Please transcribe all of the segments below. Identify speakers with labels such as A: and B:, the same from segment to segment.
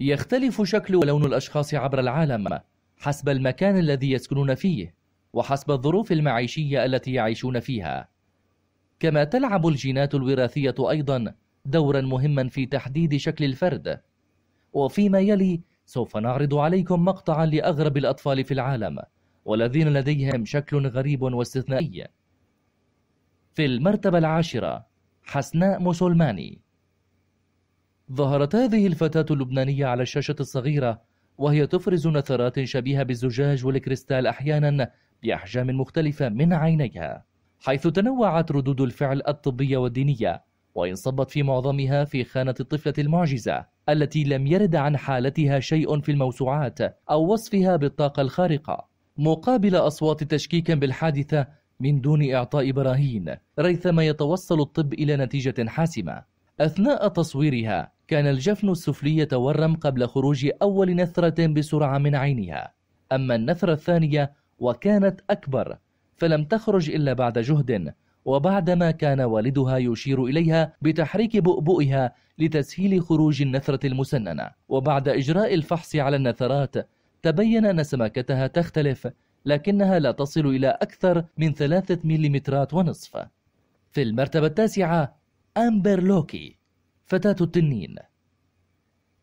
A: يختلف شكل ولون الأشخاص عبر العالم حسب المكان الذي يسكنون فيه وحسب الظروف المعيشية التي يعيشون فيها كما تلعب الجينات الوراثية أيضا دورا مهما في تحديد شكل الفرد وفيما يلي سوف نعرض عليكم مقطعا لأغرب الأطفال في العالم والذين لديهم شكل غريب واستثنائي في المرتبة العاشرة حسناء مسلماني ظهرت هذه الفتاة اللبنانية على الشاشة الصغيرة وهي تفرز نثرات شبيهة بالزجاج والكريستال أحيانا بأحجام مختلفة من عينيها حيث تنوعت ردود الفعل الطبية والدينية وانصبت في معظمها في خانة الطفلة المعجزة التي لم يرد عن حالتها شيء في الموسوعات أو وصفها بالطاقة الخارقة مقابل أصوات تشكيك بالحادثة من دون إعطاء براهين ريثما يتوصل الطب إلى نتيجة حاسمة أثناء تصويرها كان الجفن السفلي يتورم قبل خروج أول نثرة بسرعة من عينها أما النثرة الثانية وكانت أكبر فلم تخرج إلا بعد جهد وبعدما كان والدها يشير إليها بتحريك بؤبؤها لتسهيل خروج النثرة المسننة وبعد إجراء الفحص على النثرات تبين أن سماكتها تختلف لكنها لا تصل إلى أكثر من ثلاثة مليمترات ونصف في المرتبة التاسعة أمبر لوكي فتاة التنين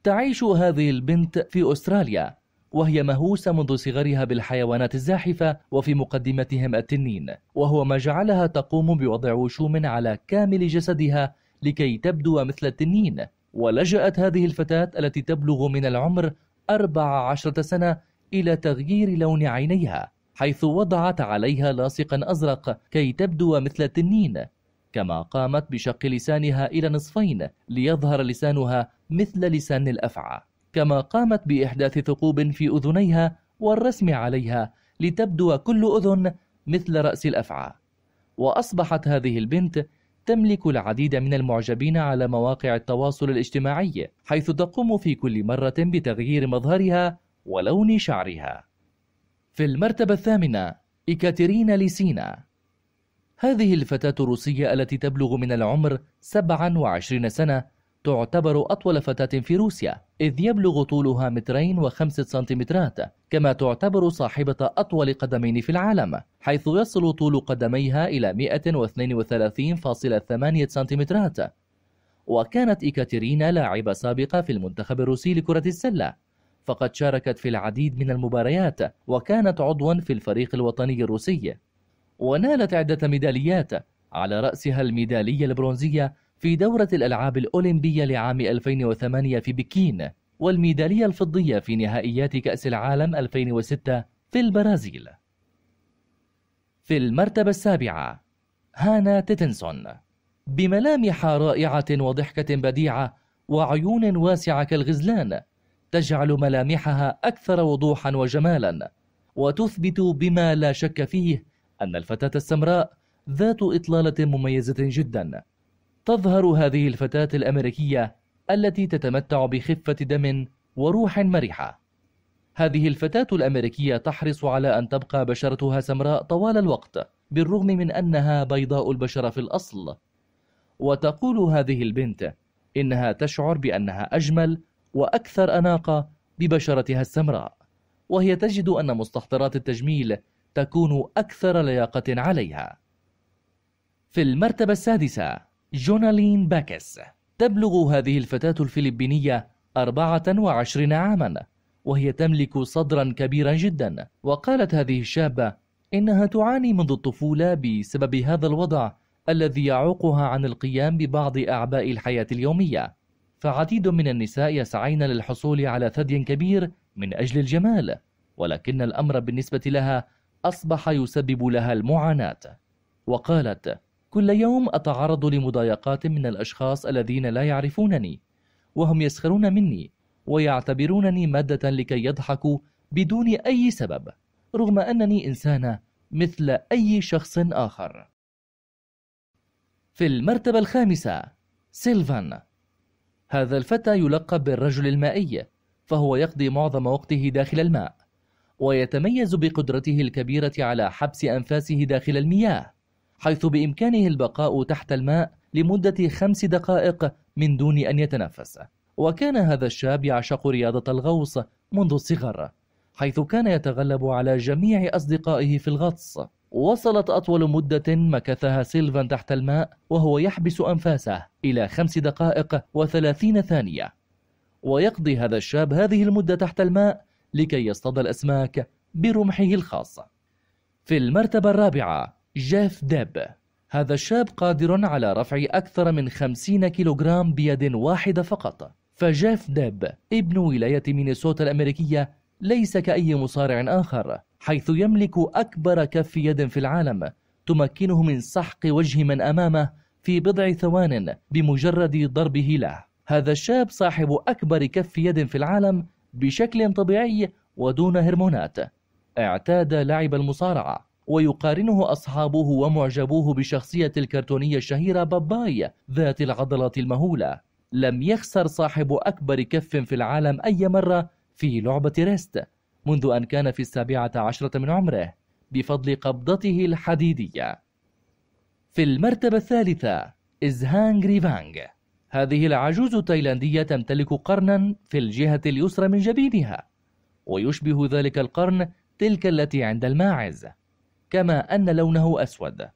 A: تعيش هذه البنت في أستراليا وهي مهووسة منذ صغرها بالحيوانات الزاحفة وفي مقدمتهم التنين وهو ما جعلها تقوم بوضع وشوم على كامل جسدها لكي تبدو مثل التنين ولجأت هذه الفتاة التي تبلغ من العمر 14 سنة إلى تغيير لون عينيها حيث وضعت عليها لاصقا أزرق كي تبدو مثل التنين كما قامت بشق لسانها إلى نصفين ليظهر لسانها مثل لسان الأفعى كما قامت بإحداث ثقوب في أذنيها والرسم عليها لتبدو كل أذن مثل رأس الأفعى وأصبحت هذه البنت تملك العديد من المعجبين على مواقع التواصل الاجتماعي حيث تقوم في كل مرة بتغيير مظهرها ولون شعرها في المرتبة الثامنة إكاترينا ليسينا هذه الفتاة الروسية التي تبلغ من العمر 27 سنة تعتبر أطول فتاة في روسيا إذ يبلغ طولها مترين وخمسة سنتيمترات كما تعتبر صاحبة أطول قدمين في العالم حيث يصل طول قدميها إلى 132.8 سنتيمترات وكانت إيكاتيرينا لاعبة سابقة في المنتخب الروسي لكرة السلة فقد شاركت في العديد من المباريات وكانت عضوا في الفريق الوطني الروسي ونالت عدة ميداليات على رأسها الميدالية البرونزية في دورة الألعاب الأولمبية لعام 2008 في بكين والميدالية الفضية في نهائيات كأس العالم 2006 في البرازيل في المرتبة السابعة هانا تيتنسون بملامح رائعة وضحكة بديعة وعيون واسعة كالغزلان تجعل ملامحها أكثر وضوحا وجمالا وتثبت بما لا شك فيه أن الفتاة السمراء ذات إطلالة مميزة جدا تظهر هذه الفتاة الأمريكية التي تتمتع بخفة دم وروح مرحة هذه الفتاة الأمريكية تحرص على أن تبقى بشرتها سمراء طوال الوقت بالرغم من أنها بيضاء البشرة في الأصل وتقول هذه البنت إنها تشعر بأنها أجمل وأكثر أناقة ببشرتها السمراء وهي تجد أن مستحضرات التجميل تكون أكثر لياقة عليها. في المرتبة السادسة جونالين باكس تبلغ هذه الفتاة الفلبينية 24 عاما وهي تملك صدرا كبيرا جدا وقالت هذه الشابة إنها تعاني منذ الطفولة بسبب هذا الوضع الذي يعوقها عن القيام ببعض أعباء الحياة اليومية فعديد من النساء يسعين للحصول على ثدي كبير من أجل الجمال ولكن الأمر بالنسبة لها أصبح يسبب لها المعاناة وقالت كل يوم أتعرض لمضايقات من الأشخاص الذين لا يعرفونني وهم يسخرون مني ويعتبرونني مادة لكي يضحكوا بدون أي سبب رغم أنني إنسانة مثل أي شخص آخر في المرتبة الخامسة سيلفان هذا الفتى يلقب بالرجل المائي فهو يقضي معظم وقته داخل الماء ويتميز بقدرته الكبيرة على حبس أنفاسه داخل المياه حيث بإمكانه البقاء تحت الماء لمدة خمس دقائق من دون أن يتنفس وكان هذا الشاب يعشق رياضة الغوص منذ الصغر حيث كان يتغلب على جميع أصدقائه في الغطس وصلت أطول مدة مكثها سيلفان تحت الماء وهو يحبس أنفاسه إلى خمس دقائق وثلاثين ثانية ويقضي هذا الشاب هذه المدة تحت الماء لكي يصطاد الأسماك برمحه الخاص في المرتبة الرابعة جيف ديب هذا الشاب قادر على رفع أكثر من 50 كيلوغرام بيد واحدة فقط فجيف ديب ابن ولاية مينيسوتا الأمريكية ليس كأي مصارع آخر حيث يملك أكبر كف يد في العالم تمكنه من سحق وجه من أمامه في بضع ثوان بمجرد ضربه له هذا الشاب صاحب أكبر كف يد في العالم بشكل طبيعي ودون هرمونات اعتاد لعب المصارعة ويقارنه أصحابه ومعجبوه بشخصية الكرتونية الشهيرة باباي ذات العضلات المهولة لم يخسر صاحب أكبر كف في العالم أي مرة في لعبة ريست منذ أن كان في السابعة عشرة من عمره بفضل قبضته الحديدية في المرتبة الثالثة إزهانغ ريفانغ هذه العجوز التايلاندية تمتلك قرنا في الجهة اليسرى من جبينها ويشبه ذلك القرن تلك التي عند الماعز كما أن لونه أسود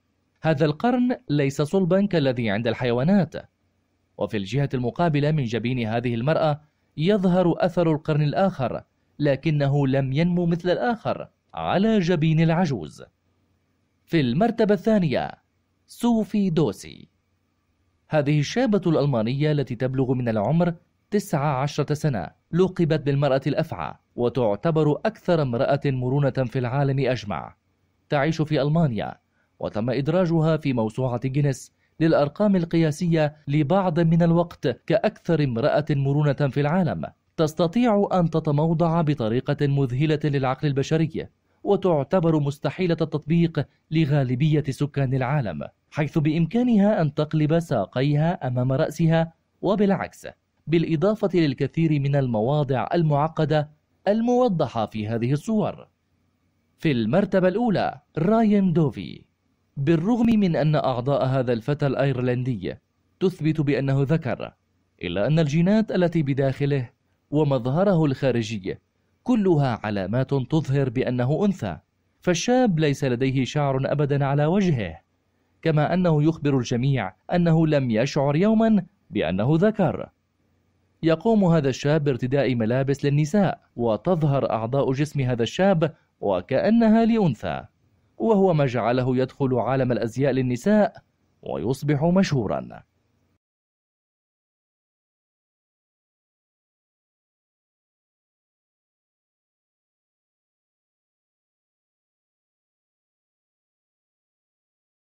A: هذا القرن ليس صلبا كالذي عند الحيوانات وفي الجهة المقابلة من جبين هذه المرأة يظهر أثر القرن الآخر لكنه لم ينمو مثل الآخر على جبين العجوز في المرتبة الثانية سوفي دوسي هذه الشابة الألمانية التي تبلغ من العمر 19 سنة لقبت بالمرأة الأفعى وتعتبر أكثر امرأة مرونة في العالم أجمع تعيش في ألمانيا وتم إدراجها في موسوعة جينيس للأرقام القياسية لبعض من الوقت كأكثر امرأة مرونة في العالم تستطيع أن تتموضع بطريقة مذهلة للعقل البشري وتعتبر مستحيلة التطبيق لغالبية سكان العالم حيث بإمكانها أن تقلب ساقيها أمام رأسها وبالعكس بالإضافة للكثير من المواضع المعقدة الموضحة في هذه الصور في المرتبة الأولى راين دوفي بالرغم من أن أعضاء هذا الفتى الأيرلندي تثبت بأنه ذكر إلا أن الجينات التي بداخله ومظهره الخارجي كلها علامات تظهر بأنه أنثى فالشاب ليس لديه شعر أبدا على وجهه كما أنه يخبر الجميع أنه لم يشعر يوما بأنه ذكر يقوم هذا الشاب بارتداء ملابس للنساء وتظهر أعضاء جسم هذا الشاب وكأنها لأنثى وهو ما جعله يدخل عالم الأزياء للنساء ويصبح مشهورا